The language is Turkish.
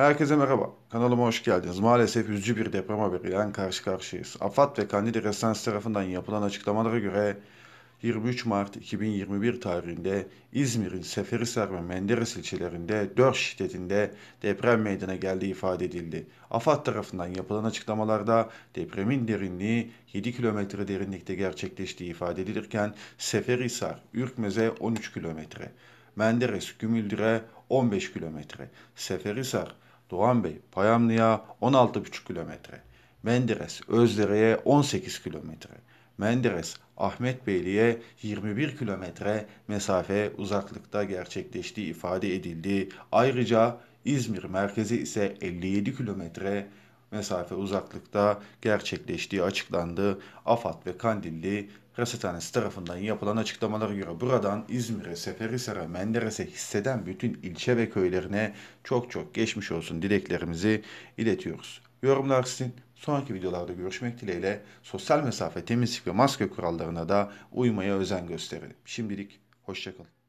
Herkese merhaba. Kanalıma hoş geldiniz. Maalesef üzücü bir deprem haberiyle karşı karşıyayız. AFAD ve Kandili Restans tarafından yapılan açıklamalara göre 23 Mart 2021 tarihinde İzmir'in Seferihisar ve Menderes ilçelerinde 4 şiddetinde deprem meydana geldiği ifade edildi. AFAD tarafından yapılan açıklamalarda depremin derinliği 7 kilometre derinlikte gerçekleştiği ifade edilirken Seferihisar, Ürkmez'e 13 kilometre, Menderes, Gümüldür'e 15 kilometre, Seferihisar, Doğan Bey, Payamlı'ya 16,5 kilometre. Menderes, Özdere'ye 18 kilometre. Menderes, Ahmet Beyli'ye 21 kilometre mesafe uzaklıkta gerçekleştiği ifade edildi. Ayrıca İzmir merkezi ise 57 kilometre mesafe uzaklıkta gerçekleştiği açıklandı. AFAD ve Kandilli Rasathanesi tarafından yapılan açıklamalara göre buradan İzmir'e, Seferihisar'a, Menderes'e hisseden bütün ilçe ve köylerine çok çok geçmiş olsun dileklerimizi iletiyoruz. Yorumlar sizin. Sonraki videolarda görüşmek dileğiyle sosyal mesafe, temizlik ve maske kurallarına da uymaya özen gösterelim. Şimdilik hoşçakalın.